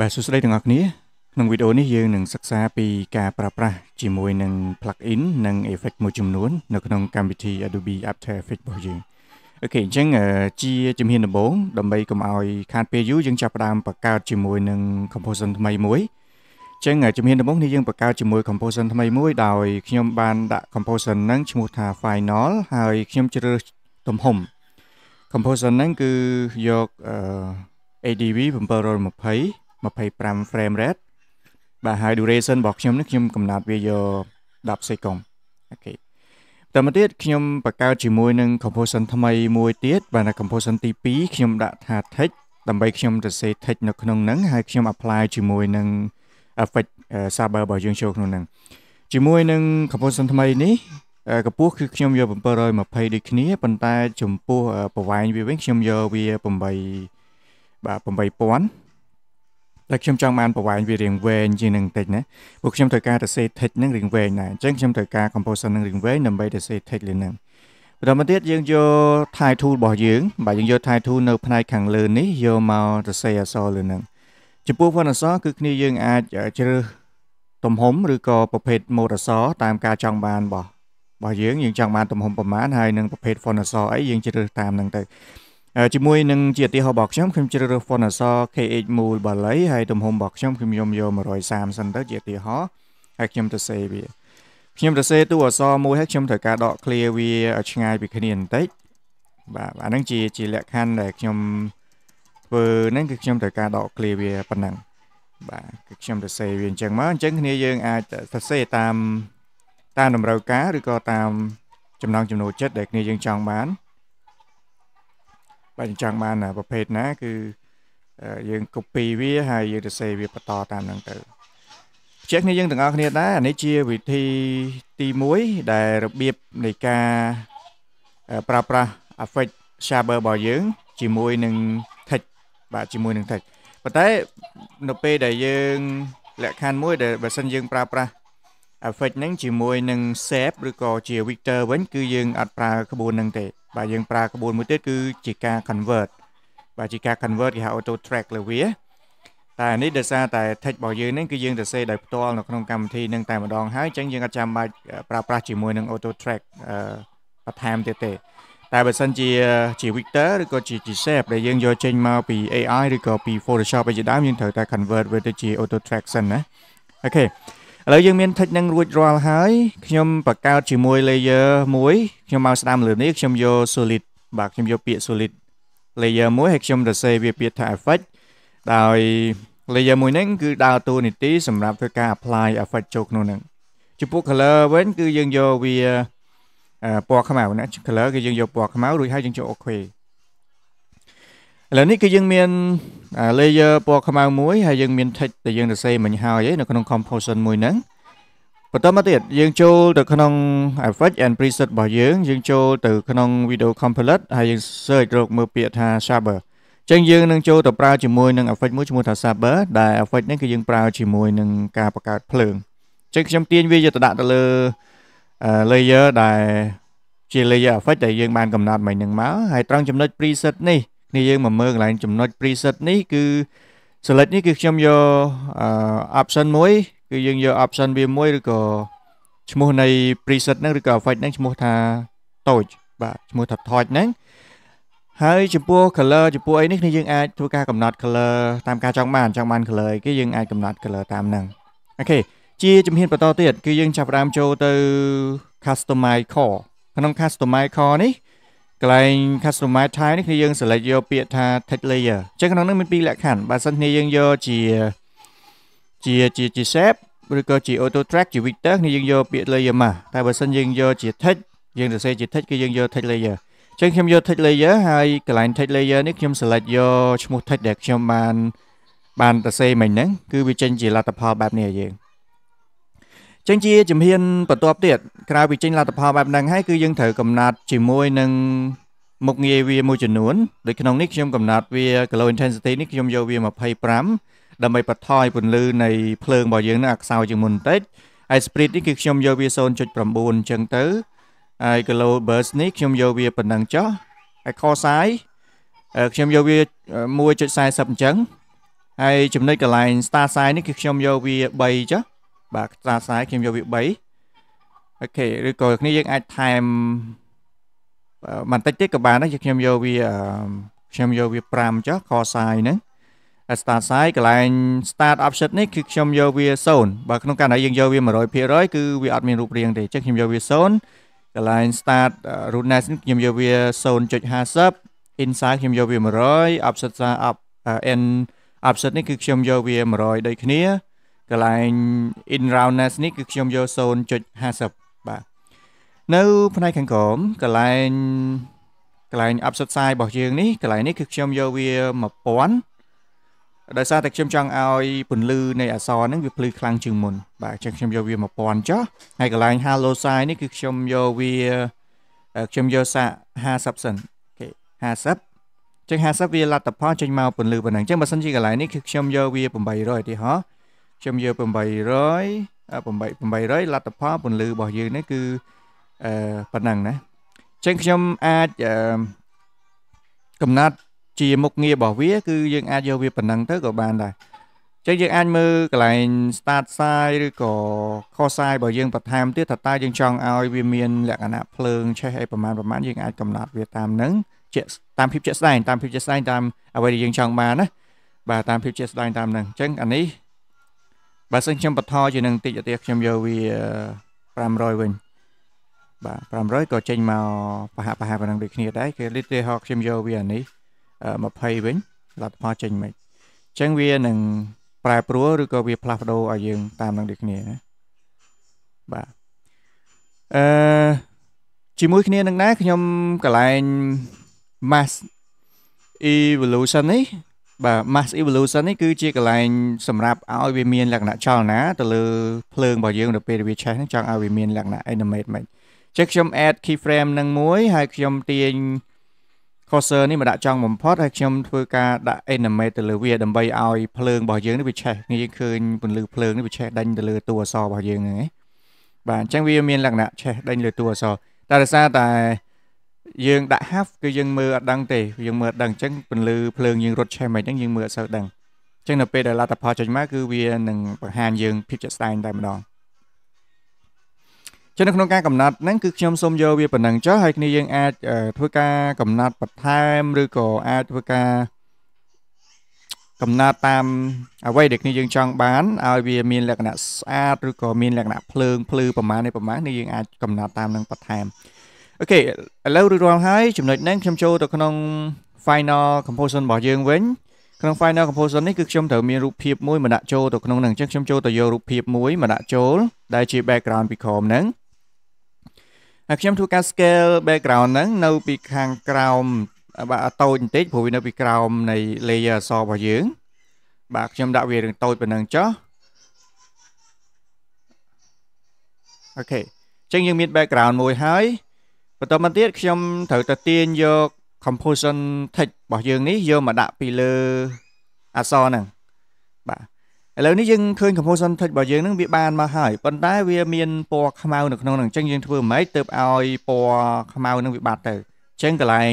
បាទសួស្តីទាំងអស់គ្នាក្នុងវីដេអូនេះយើងនឹងសិក្សាពីការប្រើប្រាស់ជាមួយនឹង plugin និង effect មួយចំនួននៅក្នុងកម្មវិធី Adobe After Effects របស់យើងអូខេអញ្ចឹងជាជំហានដំបូងដើម្បីកុំឲ្យខាតពេលយូរយើងចាប់ផ្ដើមបង្កើតជាមួយនឹង composition ថ្មីមួយអញ្ចឹងជំហានដំបូងនេះយើងបង្កើតជាមួយ composition ថ្មីមួយដោយខ្ញុំបាន ដាក់ composition ហ្នឹងឈ្មោះថា final ហើយខ្ញុំជ្រើសទំហំ composition ហ្នឹងគឺយក ADV 720 25 frame rate បាទហើយ duration របស់ខ្ញុំនេះខ្ញុំកំណត់វាយក10 second អូខេតមកទៀតខ្ញុំបង្កើតជាមួយនឹង composition ថ្មីមួយទៀតបាទនៅ composition ទី2ខ្ញុំដាក់ថា text ដើម្បីខ្ញុំទៅសេ text នៅក្នុងហ្នឹងហើយខ្ញុំ apply ជាមួយនឹង effect server របស់យើងចូលក្នុងហ្នឹងជាមួយនឹង composition ថ្មីនេះកម្ពស់គឺខ្ញុំយក720ដូចគ្នាប៉ុន្តែ ចំពោះប្រវែងវាវិញខ្ញុំយកវា8បាទ8000តែខ្ញុំចង់បានប្រវែងវារៀងវែងជាងនឹងតិចណាពួកខ្ញុំត្រូវការទៅសេថិចនឹងរៀងវែងដែរអញ្ចឹងខ្ញុំត្រូវការ composition នឹងរៀងវែងដើម្បីទៅសេថិចលើនឹងបន្តមកទៀតយើងយក type tool របស់យើងបាទយើងយក type tool នៅផ្នែកខាងលើនេះយកមកទៅសេអក្សរលើនឹងចំពោះវណ្ណអក្សរគឺគ្នាយើងអាចជ្រើសទំហំឬក៏ប្រភេទម៉ូដអក្សរតាមការចង់បានរបស់របស់យើងយើងចង់បានទំហំប្រមាណហើយនឹងប្រភេទ font អក្សរអីយើងជ្រើសតាមនឹងទៅជាមួយនឹងជាឧទាហរណ៍របស់ខ្ញុំខ្ញុំជ្រើសរើសហ្វុនអក្សរ KH1 បាលីហើយទំហំរបស់ខ្ញុំគឺខ្ញុំយក130សិនទៅជាឧទាហរណ៍ហើយខ្ញុំទៅសេវាខ្ញុំទៅសេទូអក្សរមួយហើយខ្ញុំត្រូវការដក clear វាឲ្យឆ្ងាយពីគ្នាបន្តិចបាទអាហ្នឹងជាជាលក្ខខណ្ឌដែលខ្ញុំធ្វើហ្នឹងគឺខ្ញុំត្រូវការដក clear វាប៉ុណ្ណឹងបាទគឺខ្ញុំទៅសេវាអញ្ចឹងមកអញ្ចឹងគ្នាយើងអាចទៅសេតាមតាមតម្រូវការឬក៏តាម ចំណងចំណូលចិត្តដែលគ្នាយើងចង់បានបាទអញ្ចឹងបានប្រភេទណាគឺយើង copy វា ហើយយើងទៅសេវាបន្តតាមហ្នឹងទៅជាគ្នាយើងទាំងអស់គ្នាដែរអានេះជាវិធីទី1ដែលរបៀបនៃការប្រើប្រាស់ affect shaper របស់យើង ជាមួយនឹង text បាទជាមួយនឹង text ប៉ុន្តែនៅពេលដែលយើង លក្ខខណ្ឌមួយដែលបើសិនយើងប្រើប្រាស់ effect ហ្នឹងជាមួយនឹង shape ឬក៏ជា vector វិញគឺយើងអត់ប្រើក្បួនហ្នឹងទេ បាទយើងប្រើក្បួនមួយទៀតគឺជាការ convert បាទជាការ convert គេហៅ auto track លើវាតែនេះដោយសារតែ text របស់យើងហ្នឹងគឺយើងសរសេរដោយផ្ទាល់នៅក្នុងកម្មវិធីហ្នឹងតែម្ដងហើយអញ្ចឹងយើងអត់ចាំបាច់ប្រើប្រាស់ជាមួយនឹង auto track បន្ថែមទៀតទេ តែបើសិនជាជា Victor ឬក៏ជាជា shape ដែលយើងយកចេញមកពី AI ឬក៏ពី Photoshop ឯជាដើមយើងត្រូវតែ convert វាទៅជា auto track សិនណាអូខេឥឡូវយើងមាន text នឹងរួចរាល់ហើយខ្ញុំបង្កើតជាមួយ layer មួយខ្ញុំមកស្ដាំលើនេះខ្ញុំយក solid បាទខ្ញុំយកពាក្យ solid layer មួយហើយខ្ញុំរសេរវាពាក្យថា effect ដោយ layer មួយហ្នឹងគឺដើរតួនាទីសម្រាប់ធ្វើការ apply effect ចូលក្នុងហ្នឹងចំពោះ color វិញគឺយើងយកវាពណ៌ខ្មៅណា color គឺយើងយកពណ៌ខ្មៅរួចហើយយើងចូល OK ឥឡូវនេះគឺយើងមាន layer ពណ៌ខ្មៅមួយហើយយើងមាន text ដែលយើងសរសេរមិញហើយនៅក្នុង composition មួយហ្នឹងបន្តមកទៀតយើងចូលទៅក្នុង effect and preset របស់យើង យើងចូលទៅក្នុង video template ហើយយើង search រកមើលពាក្យថា shaper អញ្ចឹងយើងនឹងចូលទៅប្រើជាមួយនឹង effect មួយឈ្មោះថា shaper ដែល effect នេះគឺយើងប្រើជាមួយនឹងការបង្កើតភ្លើងអញ្ចឹងខ្ញុំទាញវាយកទៅដាក់ទៅលើ layer ដែលជា layer effect ដែលយើងបានកំណត់មិញហ្នឹងមកហើយត្រង់ចំណុច preset នេះគ្នាយើងមកមើលកន្លែងចំណុច preset នេះគឺ select នេះគឺខ្ញុំយក option មួយគឺយើងយក option វាមួយឬក៏ឈ្មោះនៃ preset ហ្នឹងឬក៏ effect ហ្នឹងឈ្មោះថាតូចបាទឈ្មោះថាថតហ្នឹងហើយចំពោះ color ចំពោះអីនេះគ្នាយើងអាចធ្វើការកំណត់ color តាមការចង់បានចង់បាន color អីគេយើងអាចកំណត់ color តាមហ្នឹងអូខេជាជំហានបន្តទៀតគឺយើងចាប់ផ្ដើមចូលទៅ customize core ក្នុង customize core នេះកន្លែង customer type នេះគឺយើង select យកពាក្យថា text layer អញ្ចឹងក្នុងនេះមានពីរលក្ខខណ្ឌបើសិនជាយើងយកជាជាជាជា shape ឬក៏ជា auto track ជា vector នេះយើងយកពាក្យ layer mask តែបើសិនយើងយកជា text យើងសរសេរជា text គឺយើងយក text layer អញ្ចឹងខ្ញុំយក text layer ហើយកន្លែង text layer នេះខ្ញុំ select យកឈ្មោះ text ដែលខ្ញុំបានបានសរសេរមិញហ្នឹងគឺវាចេញជាលទ្ធផលបែបនេះឲ្យយើងចឹងជាជំហានបន្ទាប់ទៀតក្រៅពីចេញលទ្ធផលបែបហ្នឹងហើយគឺយើងត្រូវកំណត់ជាមួយនឹងមុខងារវាមួយចំនួនដូចក្នុងនេះខ្ញុំកំណត់វា glow intensity នេះខ្ញុំយកវា25ដើម្បីបន្ថយពន្លឺនៃភ្លើងរបស់យើងនឹងឲ្យខ្សោយជាងមុនបន្តិចហើយ speed នេះគឺខ្ញុំយកវា0.9អញ្ចឹងទៅហើយ glow burst នេះខ្ញុំយកវាប៉ុណ្ណឹងចុះហើយ core size ខ្ញុំយកវា1.40អញ្ចឹងហើយចំណុចកន្លែង star sign នេះគឺខ្ញុំយកវា3ចុះបាទខ្សែខ្សែខ្ញុំយកវា3អូខេឬក៏គ្នាយើងអាចថែមបន្តិចទៀតក៏បានដែរខ្ញុំយកវាខ្ញុំយកវា5ចុះ cos psi ហ្នឹងហើយ start psi កន្លែង start offset នេះគឺខ្ញុំយកវា0បើក្នុងករណីយើងយកវា100%គឺវាអត់មានរូបរាងទេចឹងខ្ញុំយកវា0កន្លែង start rootness នេះខ្ញុំយកវា0.50 inside ខ្ញុំយកវា100 offset សារ up n offset នេះគឺខ្ញុំយកវា100ដូចគ្នាកន្លែង in roundness នេះគឺខ្ញុំយក0.50បាទនៅផ្នែកខាងក្រោមកន្លែងកន្លែង upset size របស់យើងនេះកន្លែងនេះគឺខ្ញុំយកវា1000ដោយសារតែខ្ញុំចង់ឲ្យ ពន្លឺនៃអក្សរហ្នឹងវាភ្លឺខ្លាំងជាងមុន បាទអញ្ចឹងខ្ញុំយកវា1000ចុះហើយកន្លែង halo size នេះគឺខ្ញុំយកវាខ្ញុំយកសាក50សិនអូខេ50ចឹង50វាលទ្ធផលចេញមកពន្លឺប៉ុណ្ណឹងចឹងបើសិនជាកន្លែងនេះគឺខ្ញុំយកវា800ឧទាហរណ៍ខ្ញុំយក800 800លទ្ធផលពន្លឺរបស់យើងនេះគឺអឺប៉ុណ្ណឹងណាចឹងខ្ញុំអាចកំណត់ជាមុខងាររបស់វា គឺយើងអាចយកវាប៉ុណ្ណឹងទៅក៏បានដែរចឹងយើងអាចមើលកន្លែង start size ឬក៏ cost size របស់យើងបន្ថែមទៀតថាតើយើងចង់ឲ្យវាមានលក្ខណៈភ្លើងឆេះអីប្រមាណប្រមាណយើងអាចកំណត់វាតាមនឹងជាក់តាមភាពជាក់ស្ដែងតាមភាពជាក់ស្ដែងតាមអ្វីដែលយើងចង់បានណាបាទតាមភាពជាក់ស្ដែងតាមនឹងអញ្ចឹងអានេះបើសិនខ្ញុំបន្តជានឹងតិចទៀតខ្ញុំយកវា500វិញបាទ500ក៏ចេញមកប្រហាក់ប្រហែលប៉ុណ្ណឹងដូចគ្នាដែរគេលីត្រហោខ្ញុំយកវាអានេះ20វិញលទ្ធផលចេញមិនអញ្ចឹងវានឹងប្រែប្រួលឬក៏វាផ្លាស់ប្ដូរឲ្យយើងតាមនឹងដូចគ្នាណាបាទអឺជាមួយគ្នានឹងដែរខ្ញុំកន្លែង mass evolution នេះបាទ mass evolution នេះគឺជាកន្លែងសម្រាប់ឲ្យវាមានលក្ខណៈចលនាទៅលើភ្លើងរបស់យើងនៅពេលវាឆេះហ្នឹងចង់ឲ្យវាមានលក្ខណៈ animate មិនចឹងខ្ញុំ add keyframe នឹងមួយហើយខ្ញុំទាញ cursor នេះមកដាក់ចង់បំផុតហើយខ្ញុំធ្វើការដាក់ animate ទៅលើវាដើម្បីឲ្យភ្លើងរបស់យើងនេះវាឆេះយើងឃើញពន្លឺភ្លើងនេះវាឆេះដេញទៅលើតួអក្សររបស់យើងហ្នឹងឯងបាទអញ្ចឹងវាមានលក្ខណៈឆេះដេញលើតួអក្សរតែដោយសារតែយើងដាក់ half គឺយើងមើលអត់ដឹងទេយើងមើលអត់ដឹងអញ្ចឹងពន្លឺភ្លើងយើងរត់ឆេះមិនហ្នឹងយើងមើលអត់សូវដឹងអញ្ចឹងនៅពេលដែលលទ្ធផលចេញមកគឺវានឹងបង្ហាញយើងភាពជាក់ស្ដែងតែម្ដងចឹងនៅក្នុងការកំណត់ហ្នឹងគឺខ្ញុំសូមយកវាប៉ុណ្ណឹងចុះហើយគ្នាយើងអាចធ្វើការកំណត់បន្ថែម ឬក៏អាចធ្វើការកំណត់តាមអ្វីដែលគ្នាយើងចង់បានឲ្យវាមានលក្ខណៈស្អាតឬក៏មានលក្ខណៈភ្លើងភ្លឺប្រមាណនេះប្រមាណនេះយើងអាចកំណត់តាមនឹងបន្ថែមអូខេឥឡូវរួចរាល់ហើយចំណុចហ្នឹងខ្ញុំចូលទៅក្នុង final composition របស់យើងវិញក្នុង final composition នេះគឺខ្ញុំត្រូវមានរូបភាពមួយមកដាក់ចូលទៅក្នុងហ្នឹងអញ្ចឹងខ្ញុំចូលទៅយករូបភាពមួយមកដាក់ចូលដែលជា background ពីក្រោមហ្នឹងហើយខ្ញុំធ្វើការ scale background ហ្នឹងនៅពីខាងក្រោម បាទតូចបន្តិចព្រោះវានៅពីក្រោមនៃ layer អក្សររបស់យើង បាទខ្ញុំដាក់វារឿងតូចប៉ុណ្ណឹងចុះអូខេអញ្ចឹងយើងមាន background មួយហើយបន្តមកទៀតខ្ញុំត្រូវទៅទាញយក composition text របស់យើងនេះយកមកដាក់ពីលើអក្សរហ្នឹងបាទឥឡូវនេះយើងឃើញ composition text របស់យើងហ្នឹងវាបានមកហើយប៉ុន្តែវាមានពណ៌ខ្មៅនៅក្នុងហ្នឹងអញ្ចឹងយើងធ្វើមិនខ្មិចទៅឲ្យពណ៌ខ្មៅហ្នឹងវាបាត់ទៅអញ្ចឹងកន្លែង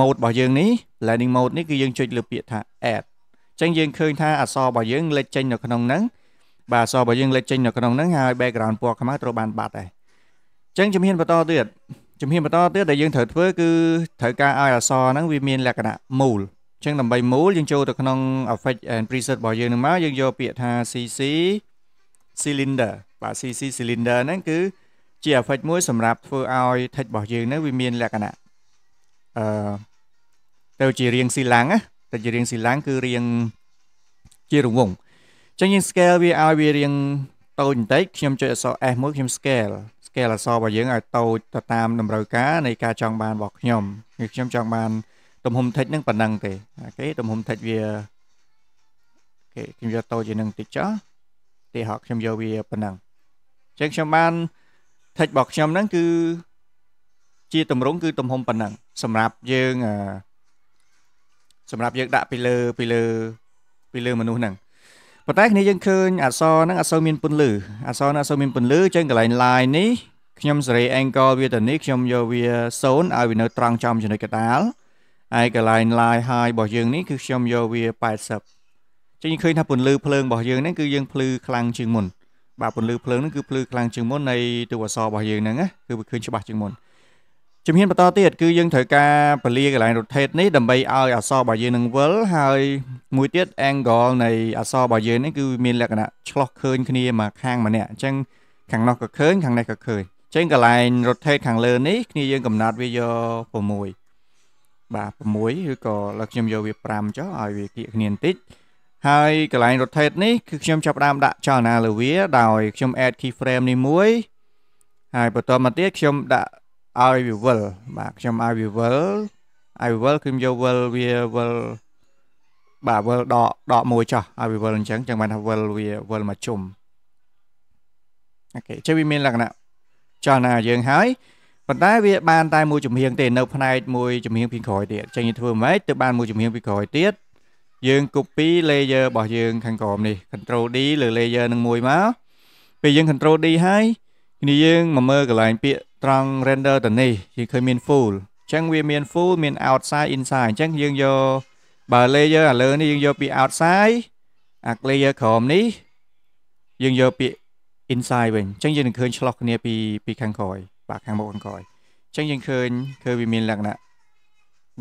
mode របស់យើងនេះ blending mode នេះគឺយើងចុចលើពាក្យថា add អញ្ចឹងយើងឃើញថាអក្សររបស់យើងលេចចេញនៅក្នុងហ្នឹងបាទអក្សររបស់យើងលេចចេញនៅក្នុងហ្នឹងហើយ background ពណ៌ខ្មៅត្រូវបានបាត់ហើយអញ្ចឹងជំហានបន្តទៀតជំហានបន្តទៀតដែលយើងត្រូវធ្វើគឺត្រូវការឲ្យអក្សរហ្នឹងវាមានលក្ខណៈមូលអញ្ចឹងដើម្បីមូលយើងចូលទៅក្នុង effect and preset របស់យើងនឹងមកយើងយកពាក្យថា CC cylinder បាទ CC cylinder ហ្នឹងគឺ ជា effect មួយ សម្រាប់ធ្វើឲ្យ text របស់យើងហ្នឹងវាមាន លក្ខណៈអឺទៅជារាងស៊ីឡាំងណាទៅជារាងស៊ីឡាំងគឺរាងជារង្វង់អញ្ចឹងយើង scale វាឲ្យវារាងតូចបន្តិចខ្ញុំចុចអក្សរ S មួយខ្ញុំ scale គេអសរបស់យើងឲ្យតូចទៅតាមតម្រូវការនៃការចង់បានរបស់ខ្ញុំគឺខ្ញុំចង់បានទំហំថិចនឹងប៉ុណ្ណឹងទេគេទំហំថិចវាគេខ្ញុំយកតូចជាងនឹងតិចចោះទេហោខ្ញុំយកវាប៉ុណ្ណឹងអញ្ចឹងខ្ញុំបានថិចរបស់ខ្ញុំហ្នឹងគឺជាតម្រងគឺ ទំហំប៉ុណ្ណឹងសម្រាប់យើងសម្រាប់យើងដាក់ពីលើពីលើពីលើមនុស្សហ្នឹងប៉ុន្តែគ្នាយើងឃើញអក្សរហ្នឹងអក្សរមានពន្លឺអក្សរហ្នឹងអក្សរមានពន្លឺចឹងកន្លែង line នេះខ្ញុំសេរី angle វាទៅនេះខ្ញុំយកវា0ឲ្យវានៅត្រង់ចំចំណុចកដាលហើយកន្លែង line high របស់យើងនេះគឺខ្ញុំយកវា80ចឹងឃើញថាពន្លឺភ្លើងរបស់យើងហ្នឹងគឺយើងភ្លឺខ្លាំងជាងមុនបាទពន្លឺភ្លើងហ្នឹងគឺភ្លឺខ្លាំងជាងមុននៃទូអក្សររបស់យើងហ្នឹងគឺវាឃើញច្បាស់ជាងមុនជំហានបន្តទៀតគឺយើងត្រូវការពលាកន្លែង rotate នេះដើម្បីឲ្យអក្សររបស់យើងនឹងវិលហើយមួយទៀត angle នៃអក្សររបស់យើងនេះគឺមានលក្ខណៈឆ្លោះឃើញគ្នាមកខាងម្នាក់អញ្ចឹងខាងនោះក៏ឃើញខាងនេះក៏ឃើញអញ្ចឹងកន្លែង rotate ខាងលើនេះគ្នាយើងកំណត់វាយក6បាទ6ឬក៏លើខ្ញុំយកវា5ចុះឲ្យវាគៀកគ្នាបន្តិចហើយកន្លែង rotate នេះគឺខ្ញុំចាប់ផ្ដើមដាក់ចលនាលើវាដោយខ្ញុំ add keyframe នេះមួយហើយបន្តមកទៀតខ្ញុំដាក់ឲ្យវាវិលបាទខ្ញុំឲ្យវាវិលឲ្យវាវិលគឺខ្ញុំយកវិលវាវិលបាទវិលដកដកមួយចោះឲ្យវាវិលអញ្ចឹងចឹងបានថាវិលវាវិលមកជុំអូខេចឹងវាមានលក្ខណៈចលនាយើងហើយប៉ុន្តែវាបានតែមួយជំហៀងទេនៅ ផ្នែកមួយជំហៀងពីក្រោយទៀតចឹងយើងធ្វើមិនហិចទៅបានមួយជំហៀងពីក្រោយទៀតយើង copy layer របស់យើងខាងក្រោមនេះ control D លើ layer នឹងមួយមកពេលយើង control D ហើយគ្នាយើងមកមើលកន្លែងពាក្យត្រង់ render ទៅនេះយើងឃើញមាន full អញ្ចឹងវាមាន full មាន outside inside អញ្ចឹងយើងយកបើ layer ឥឡូវនេះយើងយកពាក្យ outside អា layer ក្រោមនេះយើងយកពាក្យ inside វិញអញ្ចឹងយើងនឹងឃើញឆ្លោះគ្នាពីពីខាងក្រោយ បាទខាងមុខខាងក្រោយអញ្ចឹងយើងឃើញគឺវាមានលក្ខណៈ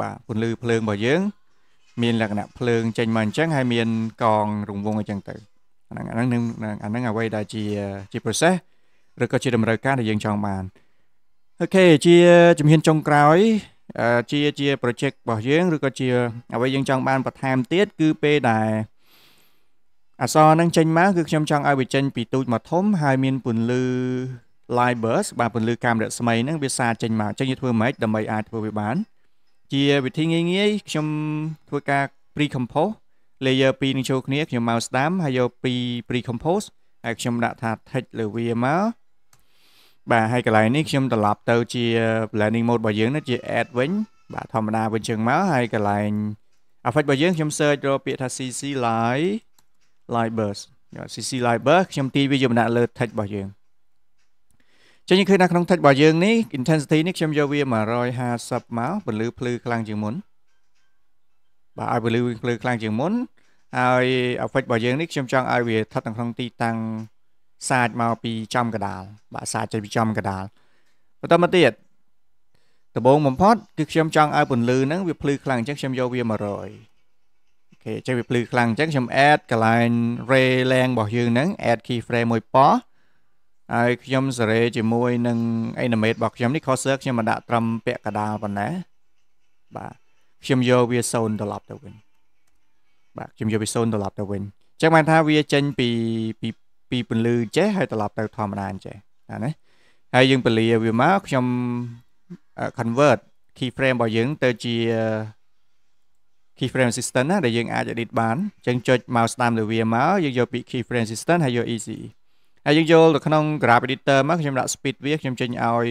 បាទពន្លឺភ្លើងរបស់យើងមានលក្ខណៈភ្លើងចេញមកអញ្ចឹងហើយមានកងរង្វង់អញ្ចឹងទៅ អាហ្នឹងអាហ្នឹងអាហ្នឹងអ្វីដែលជាជា process ឬក៏ជាតម្រូវការដែលយើងចង់បានអូខេជាជំហានចុងក្រោយជាជា project របស់យើងឬក៏ជា អ្វីយើងចង់បានបន្ថែមទៀតគឺពេលដែលអសរនឹងចេញមកគឺខ្ញុំចង់ឲ្យវាចេញពីទូចមកធំហើយមានពន្លឺ light burst បាទពន្លឺកាមរស្មីហ្នឹងវាសារចេញមកចឹងយើងធ្វើម៉េចដើម្បីអាចធ្វើវាបាន ជាវិធីងាយងាយខ្ញុំធ្វើការ pre compose layer 2នឹងចូលគ្នាខ្ញុំមកស្ដាំហើយយកពី pre compose ហើយខ្ញុំដាក់ថា text លើវាមកបាទហើយកន្លែងនេះខ្ញុំត្រឡប់ទៅជា planning mode របស់យើងនេះជា add វិញ បាទធម្មតាវិញជាងមកហើយកន្លែង effect របស់យើងខ្ញុំ search រកពាក្យថា CC live live burst CC live burst ខ្ញុំទាញវាយកមកដាក់លើ text របស់យើងចឹងឃើញថាក្នុង text របស់យើងនេះ intensity នេះខ្ញុំយកវា150មកពន្លឺភ្លឺខ្លាំងជាងមុនបាទឲ្យពន្លឺភ្លឺខ្លាំងជាងមុនហើយ effect របស់យើងនេះខ្ញុំចង់ឲ្យវាស្ថិតនៅក្នុងទីតាំងសាចមកពីចំកដាលបាក់សាចចេញពីចំកដាលបន្តមកទៀតដំបូងបំផុតគឺខ្ញុំចង់ឲ្យពន្លឺហ្នឹងវាភ្លឺខ្លាំងអញ្ចឹងខ្ញុំយកវា100អូខេអញ្ចឹងវាភ្លឺខ្លាំងអញ្ចឹងខ្ញុំ add កន្លែង ray length របស់យើងហ្នឹង add key frame មួយប៉ោះហើយខ្ញុំសេរីជាមួយនឹង animate របស់ខ្ញុំនេះ cursor ខ្ញុំមកដាក់ត្រឹមពាក់កដាលប៉ុណ្ណាបាទខ្ញុំយកវា0ត្រឡប់ទៅវិញបាទខ្ញុំយកវា0ត្រឡប់ទៅវិញអញ្ចឹងបានថាវាចេញពីពីពីពន្លឺចេះហើយត្រឡប់ទៅធម្មតាចេះណាណាហើយយើងពលាវាមកខ្ញុំ convert key frame របស់យើងទៅជា key frame system ណាដែលយើងអាច edit បានអញ្ចឹងចុច mouse ស្ដាំលើវាមកយើងយកពាក្យ key frame system ហើយយក easy ហើយយើងចូលទៅក្នុង graph editor មកខ្ញុំដាក់ speed វាខ្ញុំចេញឲ្យ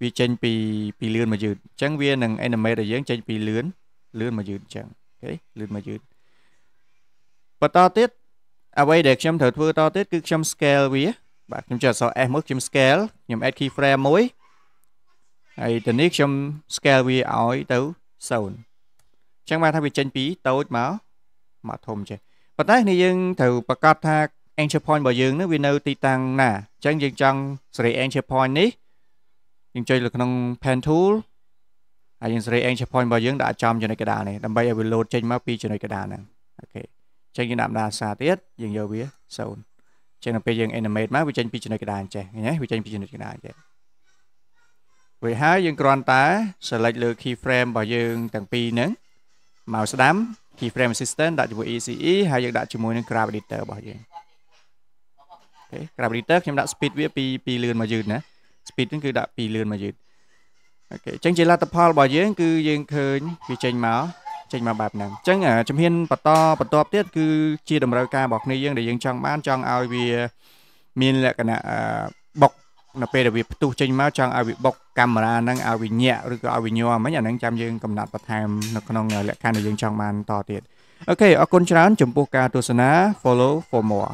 វាចេញពីពីលឿនមកយឺតអញ្ចឹងវានឹង animate របស់យើងចេញពីលឿនលឿនមកយឺតអញ្ចឹងអូខេលឿនមកយឺតបន្តទៀតអ្វីដែលខ្ញុំត្រូវធ្វើតទៀតគឺខ្ញុំ scale វាបាទខ្ញុំចុចអក្សរ S មកខ្ញុំ scale ខ្ញុំ add keyframe មួយហើយទៅនេះខ្ញុំ scale វាឲ្យទៅ0អញ្ចឹងបានថាវាចេញពីតូចមកមកធំចេះប៉ុន្តែនេះយើងត្រូវប្រកាសថា anchor point របស់យើងនឹងវានៅទីតាំងណាអញ្ចឹងយើងចង់សេរី anchor point នេះយើងចុចលើក្នុង pen tool ហើយយើងសេរី anchor point របស់យើងដាក់ចំចំណុចកណ្ដាលនេះដើម្បីឲ្យវា load ចេញមកពីចំណុចកណ្ដាលហ្នឹងអូខេចឹងយើងដាក់ម្ដងអាសាទៀតយើងយកវា0អញ្ចឹងដល់ពេលយើង animate មកវាចេញពីចំណុចកណ្ដាលអញ្ចេះឃើញទេវាចេញពីចំណុចកណ្ដាលអញ្ចេះរួចហើយយើងគ្រាន់តែ select លើ key frame របស់យើងទាំងពីរហ្នឹងមកស្ដាំ key frame assistant ដាក់ជាមួយ ECE ហើយយើងដាក់ជាមួយនឹង graph editor របស់យើងអូខេ graph editor ខ្ញុំដាក់ speed វាពីពីលឿនមកយឺតណា speed ហ្នឹងគឺដាក់ពីលឿនមកយឺតអូខេអញ្ចឹងជាលទ្ធផលរបស់យើងគឺយើងឃើញវាចេញមកចេញមកបែបហ្នឹងអញ្ចឹងជំហានបន្តបន្តទៀតគឺជាតម្រូវការរបស់គ្នាយើងដែលយើងចង់បានចង់ឲ្យវាមានលក្ខណៈបុកនៅពេលដែលវាផ្ទុះចេញមកចង់ឲ្យវាបុកកាមេរ៉ាហ្នឹងឲ្យវាញាក់ឬក៏ឲ្យវាញ័រមិញអាហ្នឹងចាំយើងកំណត់បន្ថែមនៅក្នុង លក្ខខណ្ឌដែលយើងចង់បានតទៀតអូខេអរគុណច្រើនចំពោះការទស្សនា follow for more